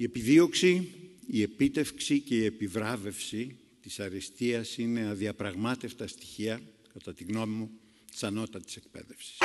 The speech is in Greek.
Η επιδίωξη, η επίτευξη και η επιβράβευση της αριστείας είναι αδιαπραγμάτευτα στοιχεία, κατά τη γνώμη μου, της ανώτατης εκπαίδευσης.